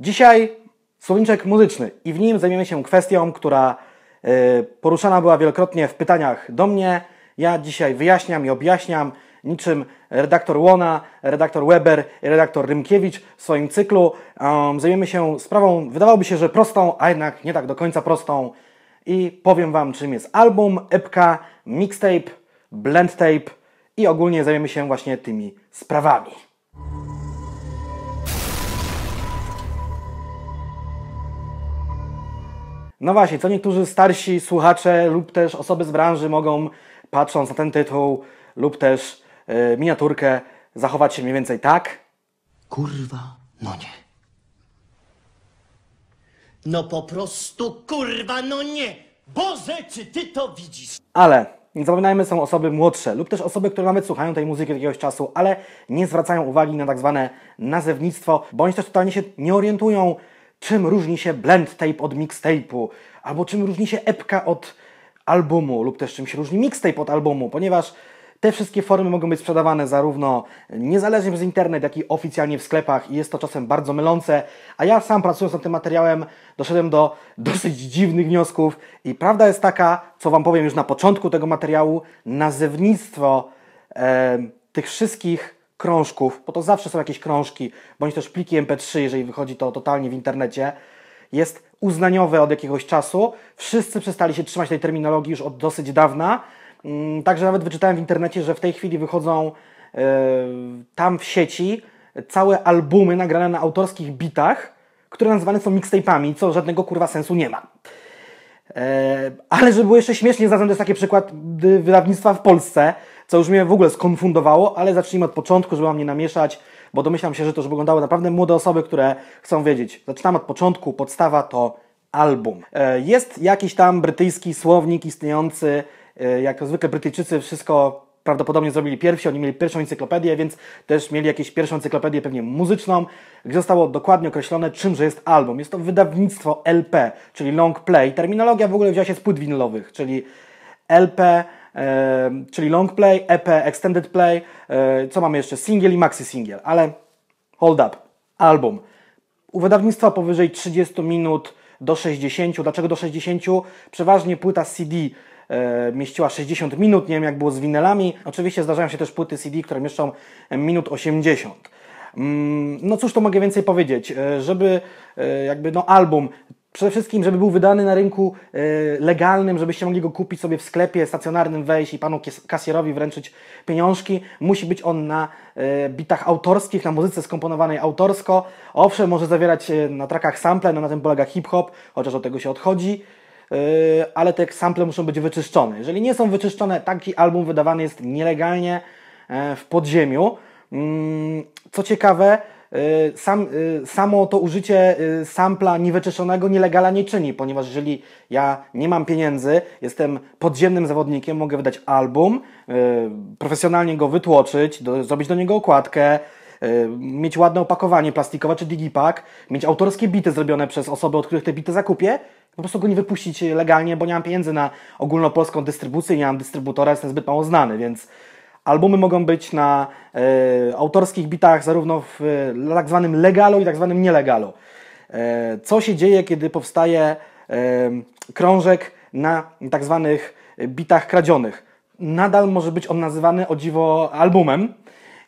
Dzisiaj słowniczek muzyczny i w nim zajmiemy się kwestią, która e, poruszana była wielokrotnie w pytaniach do mnie. Ja dzisiaj wyjaśniam i objaśniam niczym redaktor Łona, redaktor Weber i redaktor Rymkiewicz w swoim cyklu. Um, zajmiemy się sprawą, wydawałoby się, że prostą, a jednak nie tak do końca prostą. I powiem Wam, czym jest album, epka, mixtape, blendtape i ogólnie zajmiemy się właśnie tymi sprawami. No właśnie, co niektórzy starsi słuchacze lub też osoby z branży mogą, patrząc na ten tytuł lub też y, miniaturkę, zachować się mniej więcej tak? Kurwa, no nie. No po prostu kurwa, no nie! Boże, czy ty to widzisz? Ale nie zapominajmy, są osoby młodsze lub też osoby, które nawet słuchają tej muzyki od jakiegoś czasu, ale nie zwracają uwagi na tak zwane nazewnictwo, bądź też totalnie się nie orientują czym różni się blend tape od mixtape'u, albo czym różni się epka od albumu, lub też czym się różni mixtape od albumu, ponieważ te wszystkie formy mogą być sprzedawane zarówno niezależnie przez internet, jak i oficjalnie w sklepach i jest to czasem bardzo mylące, a ja sam pracując nad tym materiałem doszedłem do dosyć dziwnych wniosków i prawda jest taka, co Wam powiem już na początku tego materiału, nazewnictwo e, tych wszystkich krążków, bo to zawsze są jakieś krążki, bądź też pliki MP3, jeżeli wychodzi to totalnie w internecie, jest uznaniowe od jakiegoś czasu. Wszyscy przestali się trzymać tej terminologii już od dosyć dawna. Mm, także nawet wyczytałem w internecie, że w tej chwili wychodzą e, tam w sieci całe albumy nagrane na autorskich bitach, które nazywane są mixtape'ami, co żadnego kurwa sensu nie ma. E, ale żeby było jeszcze śmiesznie, zaznaczę też taki przykład wydawnictwa w Polsce, co już mnie w ogóle skonfundowało, ale zacznijmy od początku, żeby wam nie namieszać, bo domyślam się, że to już wyglądały naprawdę młode osoby, które chcą wiedzieć. Zaczynamy od początku, podstawa to album. E, jest jakiś tam brytyjski słownik istniejący, e, jak to zwykle Brytyjczycy wszystko prawdopodobnie zrobili pierwsi, oni mieli pierwszą encyklopedię, więc też mieli jakąś pierwszą encyklopedię pewnie muzyczną, gdzie zostało dokładnie określone, czymże jest album. Jest to wydawnictwo LP, czyli long play. Terminologia w ogóle wzięła się z płyt winylowych, czyli LP czyli long play, EP, extended play, e, co mamy jeszcze? Single i maxi single, ale hold up, album. U wydawnictwa powyżej 30 minut do 60. Dlaczego do 60? Przeważnie płyta CD e, mieściła 60 minut, nie wiem jak było z winelami, Oczywiście zdarzają się też płyty CD, które mieszczą e, minut 80. Mm, no cóż to mogę więcej powiedzieć, żeby jakby no album Przede wszystkim, żeby był wydany na rynku e, legalnym, żebyście mogli go kupić sobie w sklepie stacjonarnym, wejść i panu kasjerowi wręczyć pieniążki. Musi być on na e, bitach autorskich, na muzyce skomponowanej autorsko. Owszem, może zawierać na trakach sample, no na tym polega hip-hop, chociaż od tego się odchodzi. E, ale te sample muszą być wyczyszczone. Jeżeli nie są wyczyszczone, taki album wydawany jest nielegalnie w podziemiu. Mm, co ciekawe, Y, sam, y, samo to użycie y, sampla niewyczyszczonego nielegala nie czyni, ponieważ jeżeli ja nie mam pieniędzy, jestem podziemnym zawodnikiem, mogę wydać album, profesjonalnie go wytłoczyć, do, zrobić do niego okładkę, mieć ładne opakowanie plastikowe czy digipak, mieć autorskie bity zrobione przez osoby, od których te bity zakupię, po prostu go nie wypuścić legalnie, bo nie mam pieniędzy na ogólnopolską dystrybucję, nie mam dystrybutora, jestem zbyt mało znany, więc Albumy mogą być na e, autorskich bitach, zarówno w e, tak zwanym legalu i tak zwanym nielegalu. E, co się dzieje, kiedy powstaje e, krążek na tak zwanych bitach kradzionych? Nadal może być on nazywany o dziwo albumem,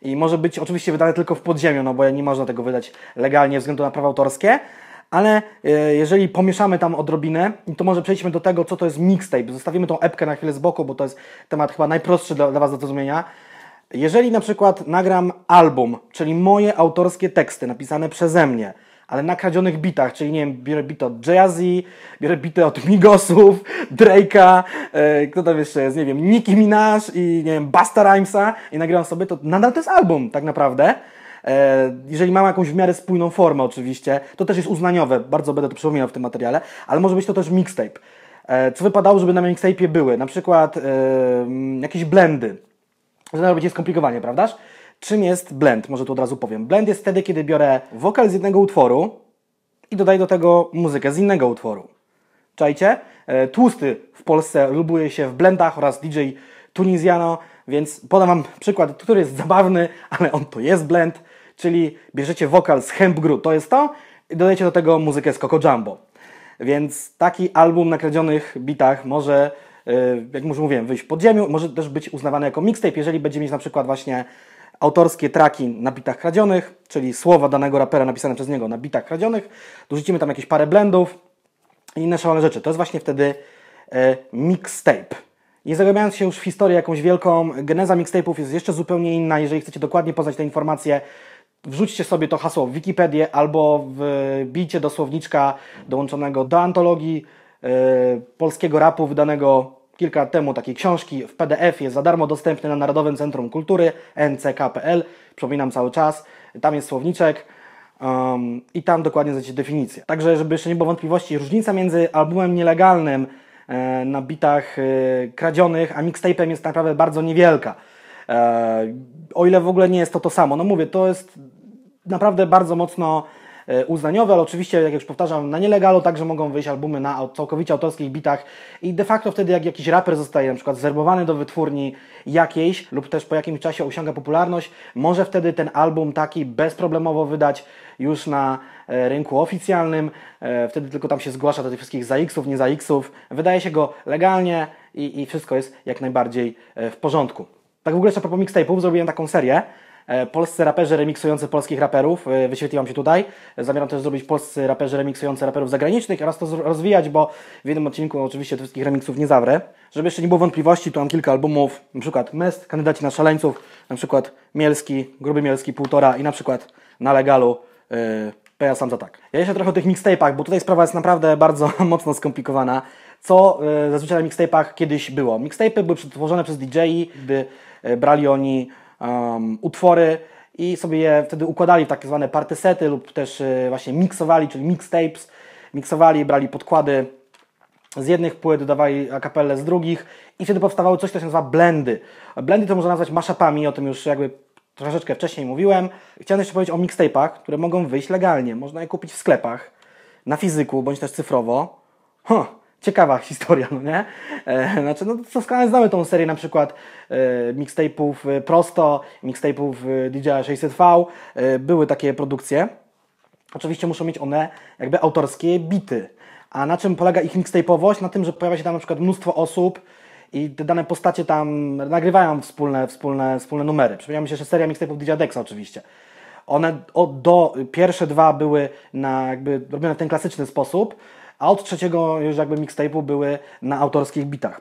i może być oczywiście wydane tylko w podziemiu, no bo nie można tego wydać legalnie ze względu na prawa autorskie, ale e, jeżeli pomieszamy tam odrobinę, to może przejdźmy do tego, co to jest mixtape. Zostawimy tą epkę na chwilę z boku, bo to jest temat chyba najprostszy dla, dla Was do zrozumienia. Jeżeli na przykład nagram album, czyli moje autorskie teksty napisane przeze mnie, ale na kradzionych bitach, czyli nie wiem, biorę bity od Jazzy, biorę bity od Migosów, Drake'a, e, kto tam jeszcze jest, nie wiem, Nicki Minaj i nie wiem, Basta Rhymesa i nagrywam sobie, to nadal to jest album tak naprawdę, E, jeżeli mam jakąś w miarę spójną formę oczywiście, to też jest uznaniowe, bardzo będę to przypominał w tym materiale, ale może być to też mixtape. E, co wypadało, żeby na mixtape'ie były? Na przykład e, jakieś blendy. robić będzie skomplikowanie, prawdaż? Czym jest blend? Może tu od razu powiem. Blend jest wtedy, kiedy biorę wokal z jednego utworu i dodaję do tego muzykę z innego utworu. Czajcie? Tłusty w Polsce lubuje się w blendach oraz DJ Tunizjano, więc podam Wam przykład, który jest zabawny, ale on to jest blend, czyli bierzecie wokal z Hemp Gru, to jest to, i dodajecie do tego muzykę z Coco Jumbo. Więc taki album na kradzionych bitach może, y, jak już mówiłem, wyjść w podziemiu, może też być uznawany jako mixtape, jeżeli będzie mieć na przykład właśnie autorskie traki na bitach kradzionych, czyli słowa danego rapera napisane przez niego na bitach kradzionych, dorzucimy tam jakieś parę blendów i inne szalone rzeczy. To jest właśnie wtedy y, mixtape. Nie zagłębiając się już w historię jakąś wielką, geneza mixtape'ów jest jeszcze zupełnie inna. Jeżeli chcecie dokładnie poznać te informacje, wrzućcie sobie to hasło w Wikipedię albo wbijcie do słowniczka dołączonego do antologii yy, polskiego rapu wydanego kilka lat temu takiej książki w PDF jest za darmo dostępny na Narodowym Centrum Kultury nck.pl. Przypominam cały czas, tam jest słowniczek. Um, I tam dokładnie znajdziecie definicję. Także, żeby jeszcze nie było wątpliwości, różnica między albumem nielegalnym E, na bitach e, kradzionych, a mixtape'em jest naprawdę bardzo niewielka. E, o ile w ogóle nie jest to to samo. No mówię, to jest naprawdę bardzo mocno E, uznaniowe, ale oczywiście, jak już powtarzam, na nielegalu także mogą wyjść albumy na całkowicie autorskich bitach i de facto wtedy, jak jakiś raper zostaje na przykład zerbowany do wytwórni jakiejś lub też po jakimś czasie osiąga popularność, może wtedy ten album taki bezproblemowo wydać już na e, rynku oficjalnym, e, wtedy tylko tam się zgłasza do tych wszystkich za Xów, nie za Xów, wydaje się go legalnie i, i wszystko jest jak najbardziej w porządku. Tak w ogóle jeszcze propos mixtape'ów zrobiłem taką serię, E, polscy raperzy remiksujący polskich raperów, e, wyświetliłam się tutaj. Zamierzam też zrobić polscy raperzy remiksujący raperów zagranicznych oraz to rozwijać, bo w jednym odcinku oczywiście tych wszystkich remiksów nie zawrę. Żeby jeszcze nie było wątpliwości, Tu mam kilka albumów, na przykład Mest, Kandydaci na Szaleńców, na przykład Mielski, Gruby Mielski, Półtora i na przykład Na Legalu yy, e, Peja Sam za tak. Ja jeszcze trochę o tych mixtape'ach, bo tutaj sprawa jest naprawdę bardzo mocno skomplikowana co zazwyczaj na mixtape'ach kiedyś było. Mixtape'y były przetworzone przez DJ-i, gdy brali oni um, utwory i sobie je wtedy układali w tak zwane partysety lub też e, właśnie miksowali, czyli mixtapes, miksowali, brali podkłady z jednych płyt, dodawali akapelle z drugich i wtedy powstawały coś, co się nazywa blendy. Blendy to można nazwać maszapami, o tym już jakby troszeczkę wcześniej mówiłem. Chciałem jeszcze powiedzieć o mixtape'ach, które mogą wyjść legalnie. Można je kupić w sklepach, na fizyku bądź też cyfrowo. Huh ciekawa historia, no nie? E, znaczy, no doskonale znamy tą serię na przykład e, mixtape'ów e, Prosto, mixtape'ów e, DJ'a 600V, e, były takie produkcje. Oczywiście muszą mieć one jakby autorskie bity. A na czym polega ich mixtape'owość? Na tym, że pojawia się tam na przykład mnóstwo osób, i te dane postacie tam nagrywają wspólne, wspólne, wspólne numery. Przypomina mi się że seria mixtape'ów DJ Dexa oczywiście. One od do, pierwsze dwa były na jakby robione w ten klasyczny sposób, a od trzeciego już jakby mixtape'u były na autorskich bitach.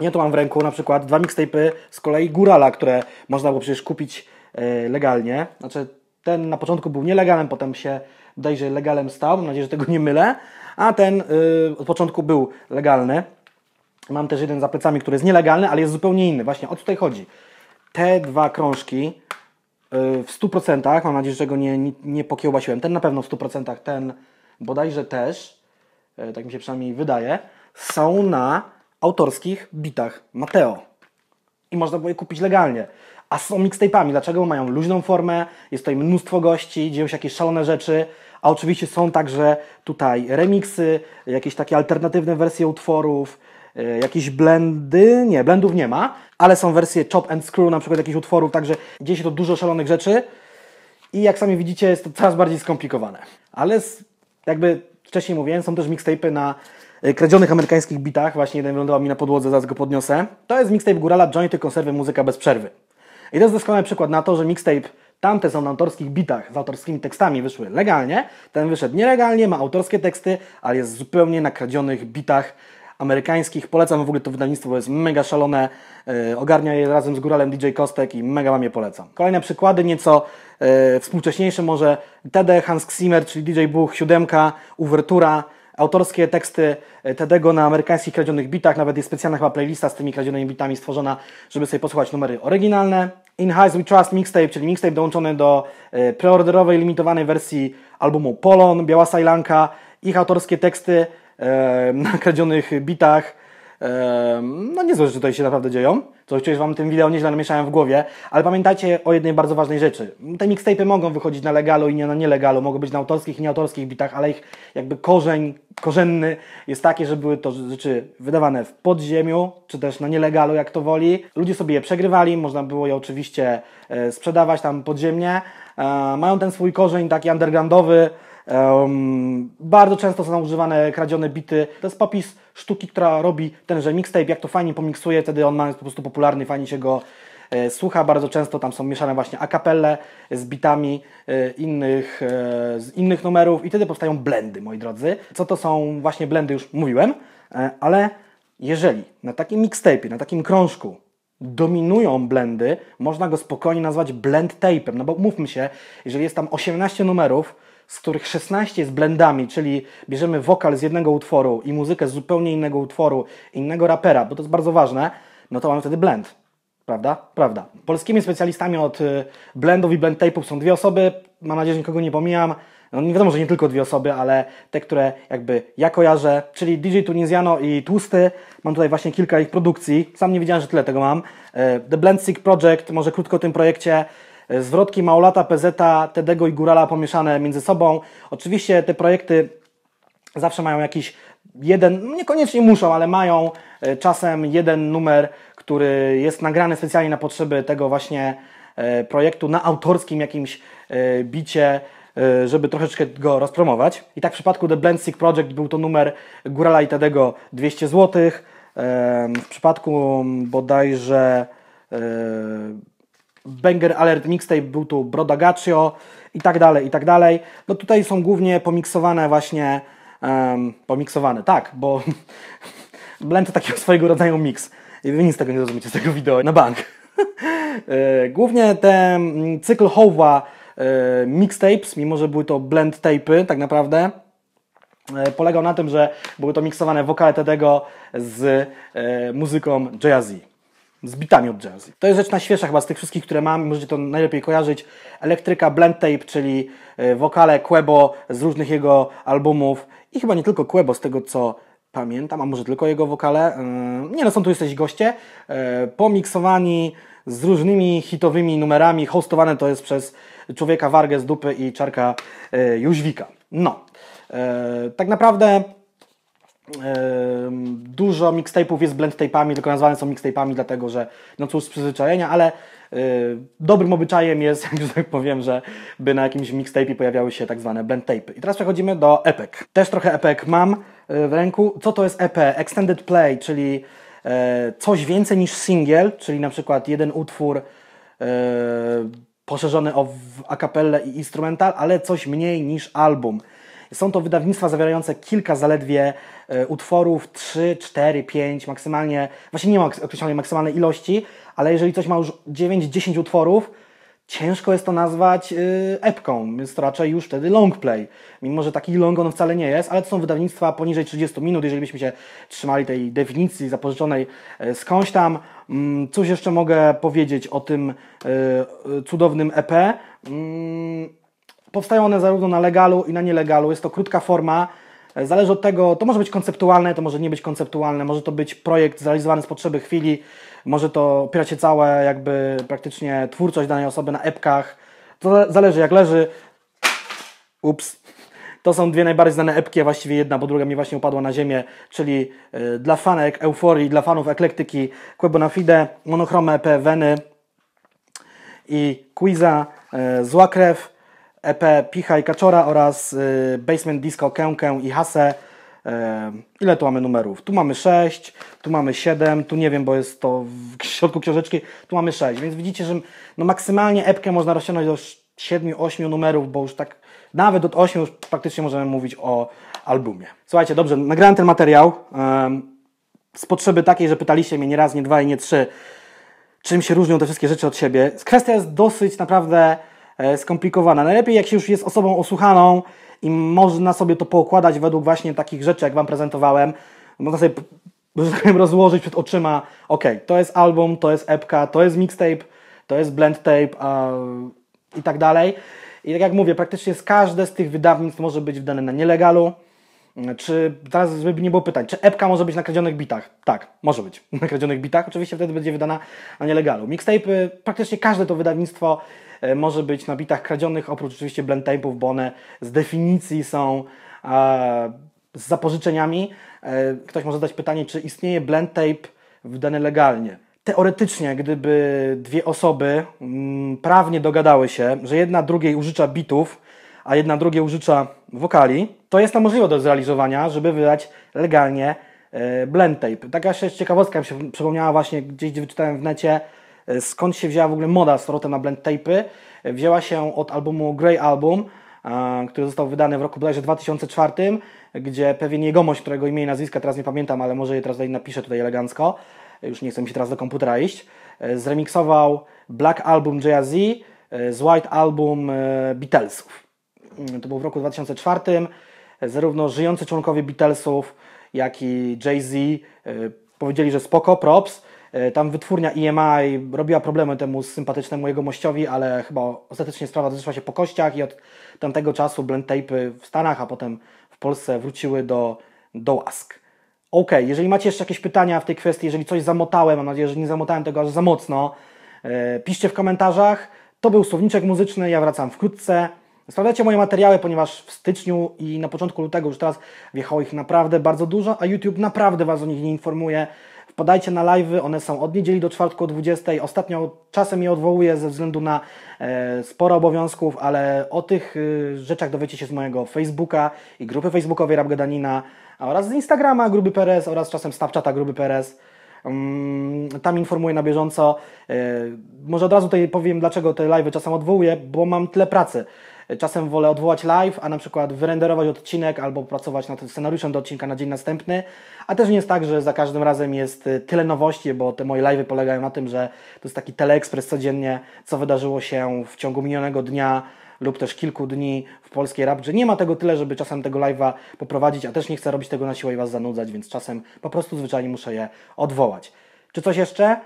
Ja tu mam w ręku na przykład dwa mixtape'y z kolei Górala, które można było przecież kupić e, legalnie. Znaczy ten na początku był nielegalem, potem się dajże legalem stał, mam nadzieję, że tego nie mylę, a ten yy, od początku był legalny. Mam też jeden za plecami, który jest nielegalny, ale jest zupełnie inny. Właśnie o co tutaj chodzi. Te dwa krążki e, w 100%, mam nadzieję, że go nie, nie, nie pokiełbasiłem. Ten na pewno w 100%, ten bodajże też. E, tak mi się przynajmniej wydaje, są na autorskich bitach Mateo. I można było je kupić legalnie. A są mixtape'ami. Dlaczego? Mają luźną formę, jest tutaj mnóstwo gości, dzieją się jakieś szalone rzeczy, a oczywiście są także tutaj remixy, jakieś takie alternatywne wersje utworów, e, jakieś blendy, nie, blendów nie ma, ale są wersje chop and screw na przykład jakichś utworów, także dzieje się to dużo szalonych rzeczy i jak sami widzicie jest to coraz bardziej skomplikowane. Ale jakby wcześniej mówiłem, są też mixtape'y na y, kradzionych amerykańskich bitach. Właśnie jeden wylądował mi na podłodze, zaraz go podniosę. To jest mixtape Górala, Jointy, Konserwy, Muzyka bez przerwy. I to jest doskonały przykład na to, że mixtape tamte są na autorskich bitach z autorskimi tekstami wyszły legalnie, ten wyszedł nielegalnie, ma autorskie teksty, ale jest zupełnie na kradzionych bitach amerykańskich. Polecam w ogóle to wydawnictwo, bo jest mega szalone. Yy, ogarnia je razem z Guralem, DJ Kostek i mega Wam je polecam. Kolejne przykłady, nieco E, współcześniejszy może Tede, Hans Zimmer, czyli DJ Buch, siódemka, uwertura, autorskie teksty e, Tedego na amerykańskich kradzionych bitach, nawet jest specjalna chyba playlista z tymi kradzionymi bitami stworzona, żeby sobie posłuchać numery oryginalne. In Highs We Trust mixtape, czyli mixtape dołączony do e, preorderowej, limitowanej wersji albumu Polon, Biała Sajlanka, ich autorskie teksty na kradzionych bitach, no niezłe rzeczy tutaj się naprawdę dzieją. Coś, coś Wam tym wideo nieźle namieszałem w głowie, ale pamiętajcie o jednej bardzo ważnej rzeczy. Te mixtape mogą wychodzić na legalu i nie na nielegalu, mogą być na autorskich i nieautorskich bitach, ale ich jakby korzeń, korzenny jest takie, że były to rzeczy wydawane w podziemiu, czy też na nielegalu, jak to woli. Ludzie sobie je przegrywali, można było je oczywiście e, sprzedawać tam podziemnie. E, mają ten swój korzeń taki undergroundowy, Um, bardzo często są używane kradzione bity. To jest popis sztuki, która robi tenże mixtape. Jak to fajnie pomiksuje, wtedy on ma jest po prostu popularny, fajnie się go e, słucha. Bardzo często tam są mieszane właśnie akapelle z bitami e, innych, e, z innych numerów i wtedy powstają blendy, moi drodzy. Co to są właśnie blendy, już mówiłem, e, ale jeżeli na takim mixtape, na takim krążku dominują blendy, można go spokojnie nazwać blend tape'em, no bo mówmy się, jeżeli jest tam 18 numerów, z których 16 jest blendami, czyli bierzemy wokal z jednego utworu i muzykę z zupełnie innego utworu, innego rapera, bo to jest bardzo ważne, no to mamy wtedy blend. Prawda? Prawda. Polskimi specjalistami od y, blendów i blend tape'ów są dwie osoby. Mam nadzieję, że nikogo nie pomijam. No nie wiadomo, że nie tylko dwie osoby, ale te, które jakby ja kojarzę, czyli DJ Tunizjano i Tłusty. Mam tutaj właśnie kilka ich produkcji. Sam nie wiedziałem, że tyle tego mam. Y, The Blend Sick Project, może krótko o tym projekcie. E, zwrotki Maulata, Pezeta, Tedego i Górala pomieszane między sobą. Oczywiście te projekty zawsze mają jakiś jeden, no niekoniecznie muszą, ale mają e, czasem jeden numer, który jest nagrany specjalnie na potrzeby tego właśnie e, projektu na autorskim jakimś bicie, żeby troszeczkę go rozpromować. I tak w przypadku The Blend Stick Project był to numer Górala i Tedego 200 zł. W przypadku bodajże Banger Alert Mixtape był tu Brodagaccio i tak dalej, i tak dalej. No tutaj są głównie pomiksowane właśnie, um, pomiksowane, tak, bo Blend to takiego swojego rodzaju mix. I wy nic tego nie zrozumiecie z tego wideo, na bank. E, głównie ten mm, cykl Howa e, mixtapes, mimo że były to blend tape'y tak naprawdę, e, polegał na tym, że były to miksowane wokale Tedego z muzyką Jazzy z bitami od Jersey. To jest rzecz na świeża chyba z tych wszystkich, które mam, możecie to najlepiej kojarzyć. Elektryka Blend Tape, czyli e, wokale Quebo z różnych jego albumów i chyba nie tylko Quebo, z tego co pamiętam, a może tylko jego wokale. E, nie no, są tu jesteś goście. E, pomiksowani z różnymi hitowymi numerami, hostowane to jest przez człowieka Wargę z dupy i czarka Jóźwika. No, tak naprawdę Dużo mixtape'ów jest blend tape'ami, tylko nazwane są mixtape'ami, dlatego że, no cóż, z przyzwyczajenia, ale e, dobrym obyczajem jest, że tak powiem, że by na jakimś mixtape'ie pojawiały się tak zwane blend tape'y. I teraz przechodzimy do epek. Też trochę epek mam e, w ręku. Co to jest EP? Extended Play, czyli e, coś więcej niż single, czyli na przykład jeden utwór poszerzony o akapellę i instrumental, ale coś mniej niż album. Są to wydawnictwa zawierające kilka zaledwie e, utworów, 3, 4, 5 maksymalnie, właśnie nie ma określonej maksymalnej ilości, ale jeżeli coś ma już 9-10 utworów, ciężko jest to nazwać e, epką, więc to raczej już wtedy long play. Mimo, że taki long on wcale nie jest, ale to są wydawnictwa poniżej 30 minut, jeżeli byśmy się trzymali tej definicji zapożyczonej e, skądś tam. Mm, coś jeszcze mogę powiedzieć o tym cudownym EP? Mm, Powstają one zarówno na legalu i na nielegalu. Jest to krótka forma. E, zależy od tego, to może być konceptualne, to może nie być konceptualne, może to być projekt zrealizowany z potrzeby chwili, może to opierać się całe jakby praktycznie twórczość danej osoby na epkach. To zależy jak leży. Ups. To są dwie najbardziej znane epki, a właściwie jedna, bo druga mi właśnie upadła na ziemię, czyli y, dla fanek euforii, dla fanów eklektyki Quebo na Fide, Monochrome EP Weny i Quiza, y, Zła Krew. EP Picha i Kaczora oraz y, Basement Disco Kękę i Hase. Ile tu mamy numerów? Tu mamy 6, tu mamy 7, tu nie wiem, bo jest to w środku książeczki, tu mamy 6, więc widzicie, że no maksymalnie epkę można rozciągnąć do 7-8 numerów, bo już tak nawet od 8 już praktycznie możemy mówić o albumie. Słuchajcie, dobrze, nagrałem ten materiał z potrzeby takiej, że pytaliście mnie nie raz, nie dwa i nie trzy, czym się różnią te wszystkie rzeczy od siebie. Kwestia jest dosyć naprawdę E, skomplikowana. Najlepiej jak się już jest osobą osłuchaną i można sobie to poukładać według właśnie takich rzeczy, jak Wam prezentowałem. Można sobie że tak powiem, rozłożyć przed oczyma, ok, to jest album, to jest epka, to jest mixtape, to jest blend tape i tak dalej. I tak jak mówię, praktycznie z każde z tych wydawnictw może być wydane na nielegalu. Czy teraz żeby nie było pytań, czy epka może być na kradzionych bitach? Tak, może być na kradzionych bitach. Oczywiście wtedy będzie wydana na nielegalu. Mixtape, y, praktycznie każde to wydawnictwo y, może być na bitach kradzionych, oprócz oczywiście blend tape'ów, bo one z definicji są e, z zapożyczeniami. E, ktoś może zadać pytanie, czy istnieje blend tape wydany legalnie? Teoretycznie, gdyby dwie osoby m, mm, prawnie dogadały się, że jedna drugiej użycza bitów, a jedna drugie użycza wokali, to jest to możliwe do zrealizowania, żeby wydać legalnie e, blend tape. Taka jeszcze ciekawostka mi się przypomniała właśnie gdzieś, gdzie wyczytałem w necie, e, skąd się wzięła w ogóle moda z powrotem na blend tape'y. Wzięła się od albumu Grey Album, który został wydany w roku bodajże 2004, gdzie pewien jegomość, którego imię i nazwiska teraz nie pamiętam, ale może je teraz tutaj napiszę tutaj elegancko, już nie chcę mi się teraz do komputera iść, e, zremiksował Black Album Jay-Z z White Album Beatlesów. Mm, to był w roku 2004, zarówno żyjący członkowie Beatlesów, jak i Jay-Z y, powiedzieli, że spoko, props. Y, tam wytwórnia EMI robiła problemy temu sympatycznemu jegomościowi, ale chyba ostatecznie sprawa zeszła się po kościach i od tamtego czasu blend tape'y w Stanach, a potem w Polsce wróciły do, do łask. Ok, jeżeli macie jeszcze jakieś pytania w tej kwestii, jeżeli coś zamotałem, mam nadzieję, że nie zamotałem tego aż za mocno, y, piszcie w komentarzach. To był Słowniczek Muzyczny, ja wracam wkrótce. Sprawdzacie moje materiały, ponieważ w styczniu i na początku lutego już teraz wjechało ich naprawdę bardzo dużo, a YouTube naprawdę Was o nich nie informuje. Wpadajcie na live'y, one są od niedzieli do czwartku o 20. Ostatnio czasem je odwołuję ze względu na e, sporo obowiązków, ale o tych e, rzeczach dowiecie się z mojego Facebooka i grupy facebookowej Rap oraz z Instagrama Gruby Perez oraz czasem Snapchata Gruby Perez. Mm, tam informuję na bieżąco. E, może od razu tutaj powiem, dlaczego te live czasem odwołuję, bo mam tyle pracy. Czasem wolę odwołać live, a na przykład wyrenderować odcinek albo pracować nad scenariuszem do odcinka na dzień następny. A też nie jest tak, że za każdym razem jest y, tyle nowości, bo te moje live'y polegają na tym, że to jest taki teleekspres codziennie, co wydarzyło się w ciągu minionego dnia lub też kilku dni w polskiej rap, nie ma tego tyle, żeby czasem tego live'a poprowadzić, a też nie chcę robić tego na siłę i Was zanudzać, więc czasem po prostu zwyczajnie muszę je odwołać. Czy coś jeszcze?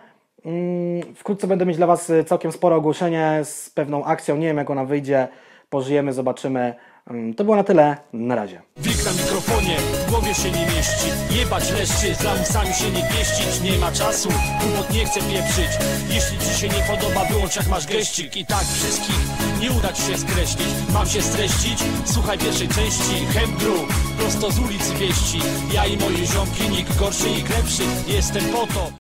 Mm, wkrótce będę mieć dla Was y, całkiem sporo ogłoszenie z pewną akcją. Nie wiem, jak ona wyjdzie pożyjemy, zobaczymy. Mm, to było na tyle, na razie. na mikrofonie, w głowie się nie mieści za usami się nie pieścić Nie ma czasu, nie pieprzyć Jeśli Ci się nie podoba, wyłącz jak masz I tak wszystkich nie uda Ci się skreślić Mam się streścić? Słuchaj pierwszej części Hembru, prosto z ulicy wieści Ja i moje ziomki, nikt gorszy, lepszy Jestem po to